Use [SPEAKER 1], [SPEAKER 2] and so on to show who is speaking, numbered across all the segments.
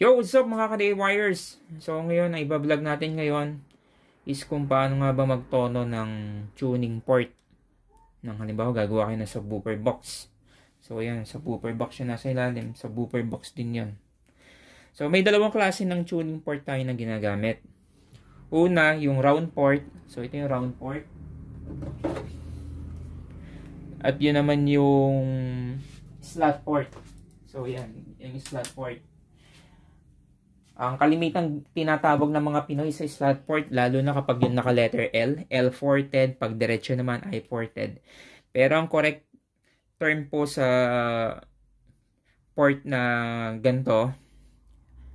[SPEAKER 1] Yo, what's up mga ka-day So ngayon, ang vlog natin ngayon is kung paano nga ba magtono ng tuning port. Nang halimbawa, gagawa kayo ng subwoofer box. So ayan, subwoofer box yung nasa ilalim. Subwoofer box din yon. So may dalawang klase ng tuning port tayo na ginagamit. Una, yung round port. So ito yung round port. At yun naman yung slot port. So yan, yung slot port. Ang kalimitang tinatawag ng mga Pinoy sa slot port, lalo na kapag yung naka-letter L, L410, pag diretso naman, i ported. Pero ang correct term po sa port na ganto,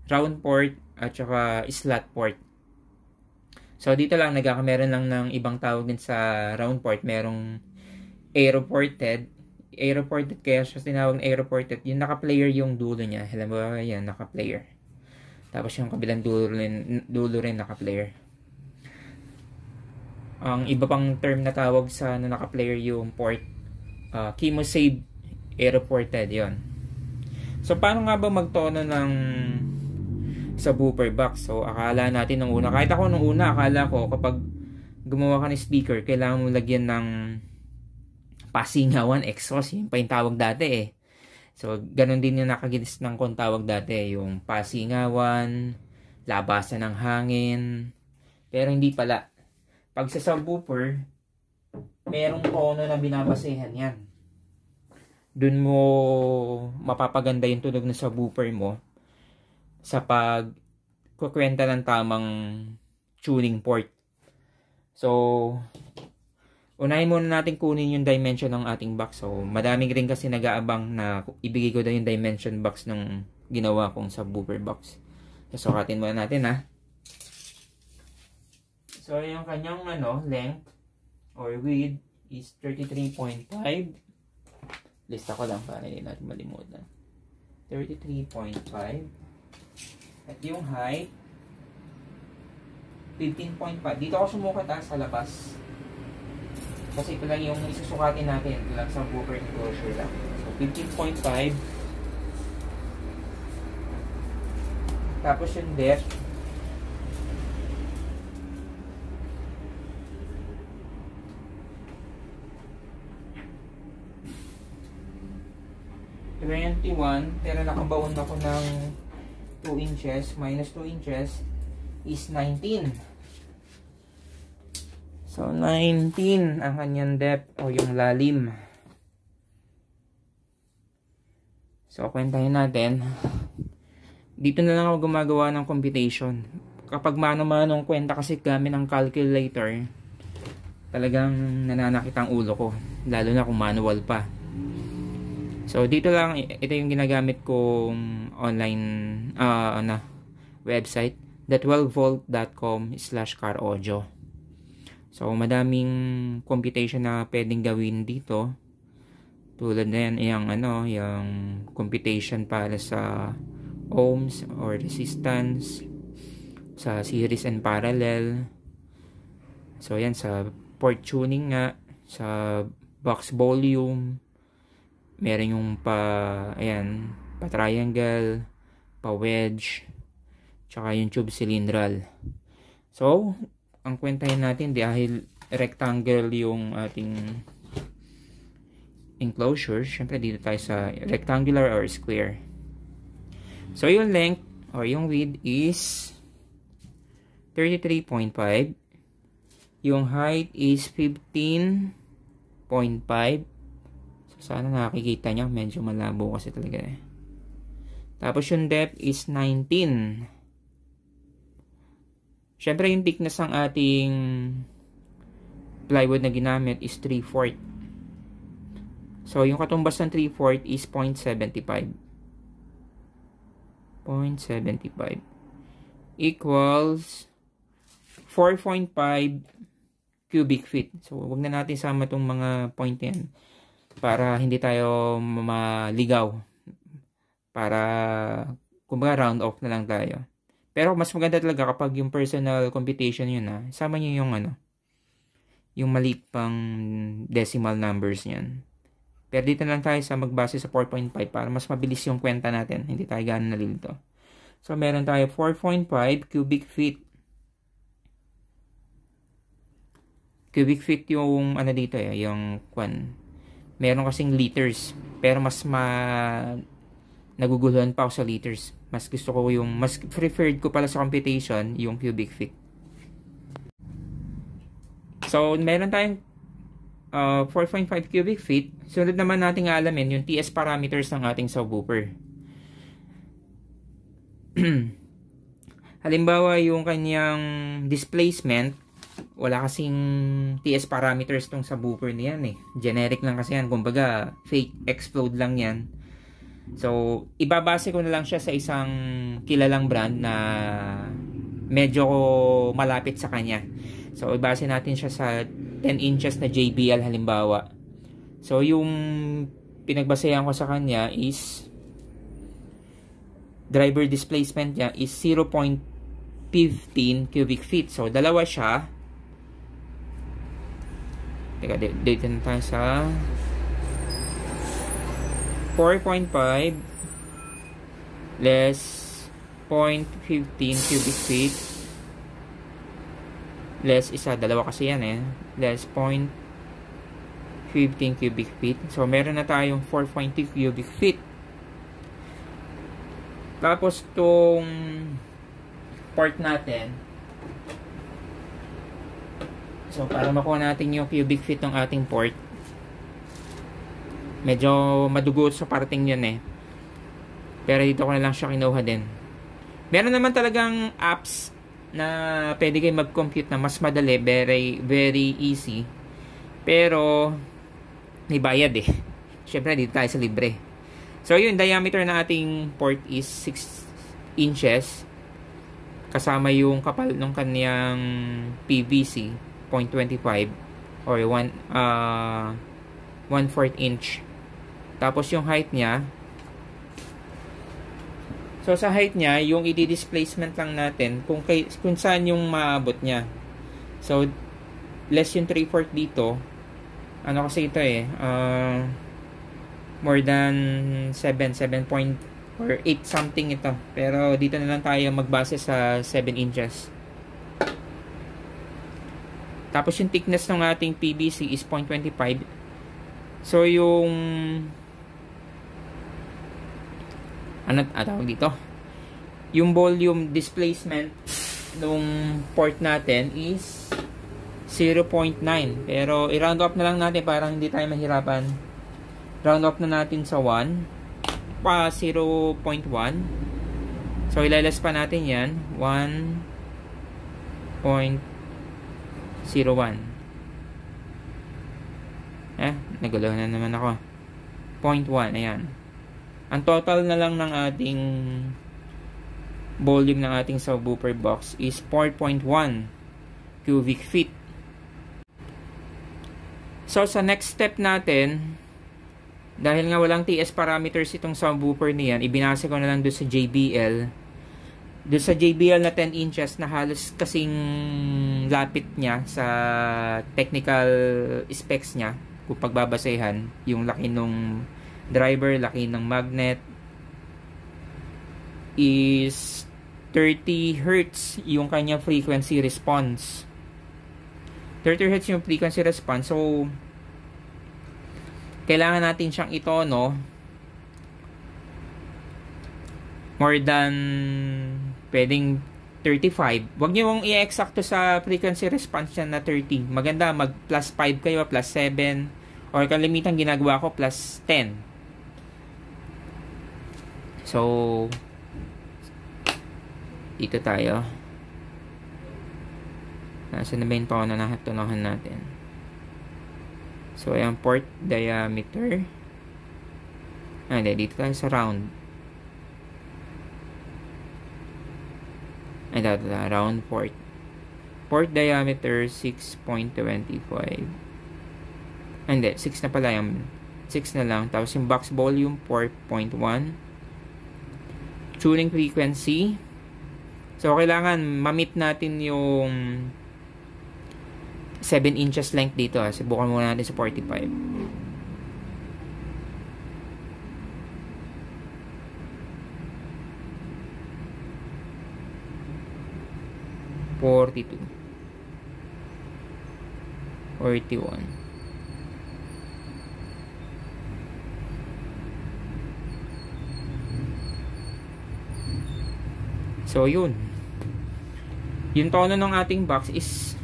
[SPEAKER 1] round port at saka slot port. So dito lang nagkakameron lang ng ibang tawag din sa round port, merong aeroported, aeroported kaya siya tinawag na aeroported, yung naka-player yung dulo niya. Alam mo ba yan, naka-player. Tapos yung kabilang dulo rin, dulo rin naka-player. Ang iba pang term na tawag sa na ano, naka-player yung port. Uh, chemosave aeroported yon. So paano nga ba magtono ng sa booper box? So akala natin nung una, kahit ako nung una akala ko kapag gumawa ka ng speaker, kailangan mo lagyan ng pasingawan exhaust, yun pa yung tawag dati eh. So, ganun din yung nakaginis ng kung tawag dati, yung pasingawan, labasan ng hangin. Pero hindi pala. Pag sa subwoofer, merong tono na binabasehan yan. Doon mo mapapaganda yung tunog ng subwoofer mo sa pag kukwenta ng tamang tuning port. So, unahin muna natin kunin yung dimension ng ating box. So, madaming rin kasi nag-aabang na ibigay ko na yung dimension box ng ginawa kong subwoofer box. Sasukatin muna natin ha. So, yung kanyang ano, length or width is 33.5. Lista ko lang para hindi natin malimutan. 33.5. At yung height, 15.5. Dito ako sumukat ha, sa labas. Kasi ito lang yung isusukatin natin. Ito lang sa booker enclosure lang. So, 15.5. Tapos yung depth. Twenty-one, pero nakabaon ako ng 2 inches minus 2 inches is 19. So, 19 ang kanyang depth o yung lalim. So, kwentahin natin. Dito na lang ako gumagawa ng computation. Kapag mano-manong kwenta kasi gamit ng calculator, talagang nananakit ang ulo ko. Lalo na kung manual pa. So, dito lang, ito yung ginagamit kong online, uh, ano, website, the12volt.com slash caraudio. So, madaming computation na pwedeng gawin dito. Tulad na yan, yung, ano, yung computation para sa ohms or resistance sa series and parallel. So, yan, sa port tuning nga, sa box volume, meron yung pa, ayan, pa triangle, pa wedge, tsaka yung tube cylindral. So, ang kwentahin natin dahil rectangle yung ating enclosure, syempre dito tayo sa rectangular or square. So yung length or yung width is 33.5. Yung height is 15.5. So sana nakikita nyo, medyo malabo kasi talaga eh. Tapos yung depth is 19. Siyempre, yung thickness ng ating plywood na ginamit is 3-4. So, yung katumbas ng 3-4 is 0.75. 0.75 equals 4.5 cubic feet. So, wag na natin sama tong mga point yan para hindi tayo maligaw. Para, kumbaga, round off na lang tayo. Pero mas maganda talaga kapag yung personal computation yun ah, sama niyo yung ano, yung maliit pang decimal numbers niyan. Pero dito lang tayo sa magbase sa 4.5 para mas mabilis yung kwenta natin. Hindi tayo gano'n nalilito. So, meron tayo 4.5 cubic feet. Cubic feet yung ano dito eh, yung kwan. Meron kasing liters. Pero mas ma... Naguguluhan pa ako sa liters. Mas gusto ko yung, mas preferred ko pala sa computation, yung cubic feet. So, meron tayong uh, 4.5 cubic feet. Sunod naman nating alamin yung TS parameters ng ating subwoofer. Halimbawa, yung kanyang displacement, wala kasing TS parameters tong subwoofer na yan eh. Generic lang kasi yan. Kumbaga, fake explode lang yan So, ibabase ko na lang siya sa isang kilalang brand na medyo malapit sa kanya. So, ibase natin siya sa 10 inches na JBL halimbawa. So, yung pinagbasehan ko sa kanya is driver displacement niya is 0.15 cubic feet. So, dalawa siya. Teka, dito na tayo sa 4.5 less 0.15 cubic feet less isa, dalawa kasi yan eh less 0.15 cubic feet so meron na tayong 4.2 cubic feet tapos tong part natin so para makuha natin yung cubic feet ng ating port Medyo madugo sa parting yun eh. Pero dito ko na lang siya kinuha din. Meron naman talagang apps na pwede kayo mag-compute na mas madali, very, very easy. Pero, may bayad eh. Siyempre, dito tayo sa libre. So, yun, diameter ng ating port is 6 inches. Kasama yung kapal ng kaniyang PVC, 0.25 or 1, uh, 1 4 inch tapos yung height niya. So sa height niya, yung i-displacement lang natin kung, kay, kung saan yung maabot niya. So less yung 3/4 dito. Ano kasi ito eh, uh, more than 7, 7 or 8 something ito. Pero dito na lang tayo magbase sa 7 inches. Tapos yung thickness ng ating PVC is 0.25. So yung ano ah, tawag dito? Yung volume displacement nung port natin is 0.9. Pero i-round off na lang natin para hindi tayo mahirapan. Round off na natin sa 1 pa 0.1. So ilalas pa natin 'yan. 1.01. Eh, nagulo na naman ako. 0.1, ayan. Ang total na lang ng ating volume ng ating subwoofer box is 4.1 cubic feet. So, sa next step natin, dahil nga walang TS parameters itong subwoofer niyan, ibinasa ko na lang doon sa JBL. Doon sa JBL na 10 inches na halos kasing lapit niya sa technical specs niya, kung pagbabasehan, yung laki nung driver, laki ng magnet is 30 hertz yung kanya frequency response. 30 hertz yung frequency response. So, kailangan natin siyang ito no more than pwedeng 35. wag niyo mong i-exacto sa frequency response niya na 30. Maganda, mag plus 5 kayo, plus 7. Or kalimitan ginagawa ko, plus 10. So, dito tayo. Nasa na ba yung tono na tunuhan natin? So, ayan, port diameter. Ah, hindi, dito tayo sa round. Ay, dito na, round port. Port diameter, 6.25. Ah, hindi, 6 na pala yung 6 na lang. Tapos yung box volume, 4.1 tuning frequency. So, kailangan mamit natin yung 7 inches length dito. Ha. Subukan muna natin sa 45. 42. 41. So, yun. Yung tono ng ating box is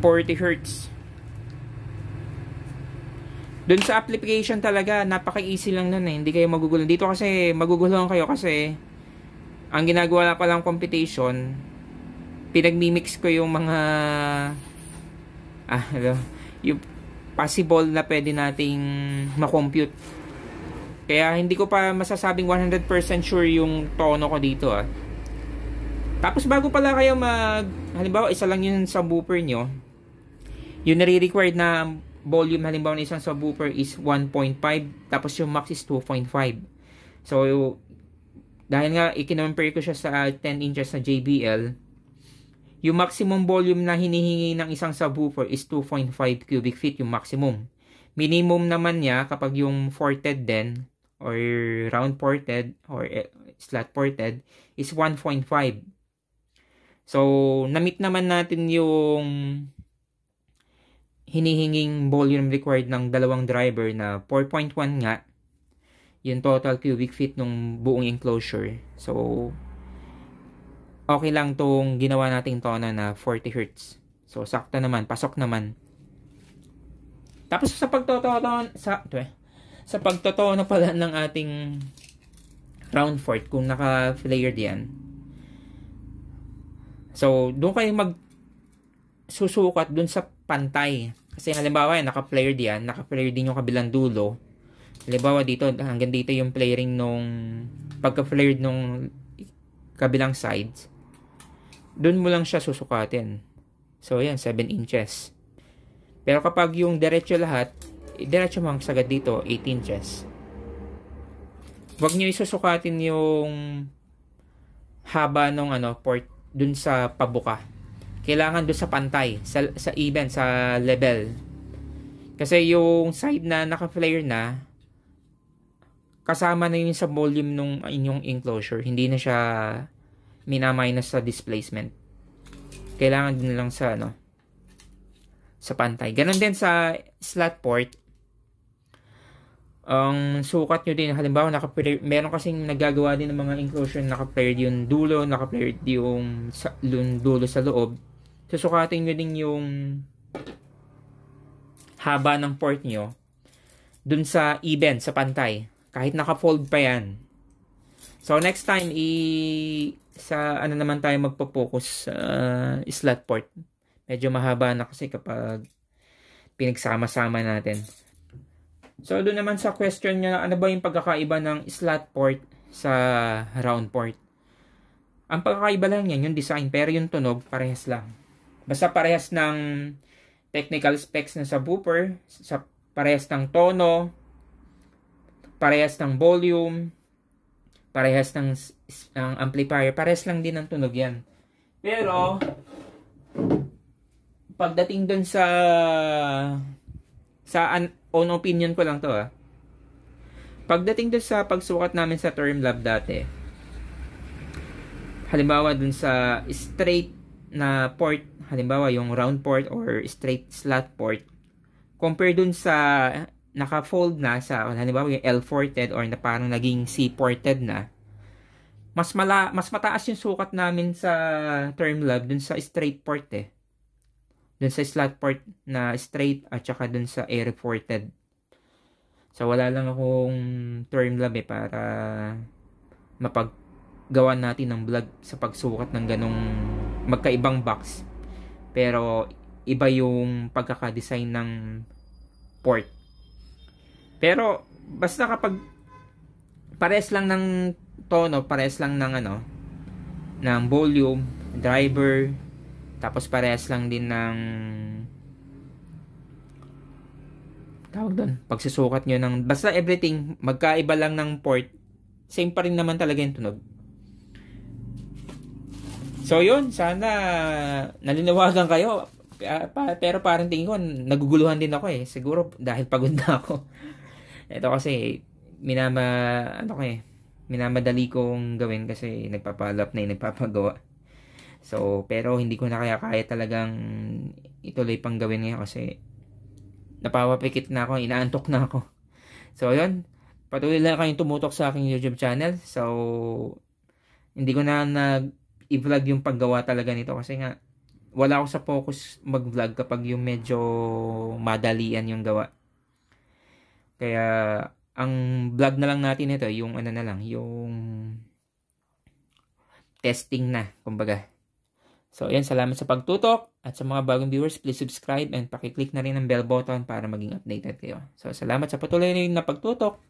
[SPEAKER 1] 40 Hz. Doon sa application talaga, napaka-easy lang nun eh. Hindi kayo magugulo. Dito kasi, magugulo kayo kasi ang ginagawa ko lang computation, pinagmimix ko yung mga ah, hello, yung possible na pwede nating makompute kaya hindi ko pa masasabing 100% sure yung tono ko dito ah. Tapos bago pala kayo mag halimbawa isa lang yun sa subwoofer nyo, yung nare-required na volume halimbawa ng isang subwoofer is 1.5 tapos yung max is 2.5. So dahil nga ikinompare ko siya sa 10 inches na JBL, yung maximum volume na hinihingi ng isang subwoofer is 2.5 cubic feet yung maximum. Minimum naman niya kapag yung forted din or round ported or eh, slot ported is 1.5. So, namit naman natin yung hinihinging volume required ng dalawang driver na 4.1 nga yung total cubic feet ng buong enclosure. So, okay lang tong ginawa nating tono na 40 Hz. So, sakto naman. Pasok naman. Tapos sa pagtotono, sa, sa pagtotoo na pala ng ating round fort kung naka-flared diyan. So, doon kayo mag susukat doon sa pantay. Kasi halimbawa, naka-flared diyan, naka-flared din yung kabilang dulo. Halimbawa dito, hanggang dito yung flaring nung pagka-flared nung kabilang sides. Doon mo lang siya susukatin. So, yan, 7 inches. Pero kapag yung diretso lahat, diretso mo ang sagad dito, 18 inches. Huwag nyo isusukatin yung haba ng ano, port dun sa pabuka. Kailangan dun sa pantay, sa, sa even, sa level. Kasi yung side na naka-flare na, kasama na yun sa volume nung inyong enclosure. Hindi na siya minaminus sa displacement. Kailangan din lang sa ano, sa pantay. Ganon din sa slot port, ang um, sukat nyo din, halimbawa, naka meron kasing nagagawa din ng mga inclusion, naka-paired yung dulo, naka-paired yung, sa, yung dulo sa loob. Susukatin nyo din yung haba ng port nyo dun sa event, sa pantay. Kahit naka-fold pa yan. So, next time, i sa ano naman tayo magpo-focus uh, slot port. Medyo mahaba na kasi kapag pinagsama-sama natin. So, doon naman sa question niya, ano ba yung pagkakaiba ng slot port sa round port? Ang pagkakaiba lang yan, yung design, pero yung tunog, parehas lang. Basta parehas ng technical specs ng subwoofer, sa parehas ng tono, parehas ng volume, parehas ng, ng amplifier, parehas lang din ang tunog yan. Pero, pagdating dun sa sa an, own opinion ko lang to ah. Pagdating doon sa pagsukat namin sa term lab dati, halimbawa dun sa straight na port, halimbawa yung round port or straight slot port, compare dun sa naka-fold na sa halimbawa yung L-ported or na parang naging C-ported na, mas mala mas mataas yung sukat namin sa term lab dun sa straight port eh dun sa slot part na straight at saka dun sa air reported. So wala lang akong term lab eh para mapaggawa natin ng vlog sa pagsukat ng ganong magkaibang box. Pero iba yung pagkakadesign ng port. Pero basta kapag pares lang ng tono, pares lang ng ano, ng volume, driver, tapos parehas lang din ng tawag doon, pagsusukat nyo ng basta everything, magkaiba lang ng port, same pa rin naman talaga yung tunog. So yun, sana nalinawagan kayo. Ah, pero parang tingin ko, naguguluhan din ako eh. Siguro dahil pagod na ako. Ito kasi, minama, ano ko eh, minamadali kong gawin kasi nagpapalap na yung nagpapagawa. So, pero hindi ko na kaya kaya talagang ituloy pang gawin ngayon kasi napapapikit na ako, inaantok na ako. So, yun. Patuloy lang kayong tumutok sa aking YouTube channel. So, hindi ko na nag-i-vlog yung paggawa talaga nito kasi nga wala ako sa focus mag-vlog kapag yung medyo madalian yung gawa. Kaya, ang vlog na lang natin ito, yung ano na lang, yung testing na, kumbaga. So, ayan, salamat sa pagtutok. At sa mga bagong viewers, please subscribe and pakiclick na rin ang bell button para maging updated kayo. So, salamat sa patuloy na pagtutok.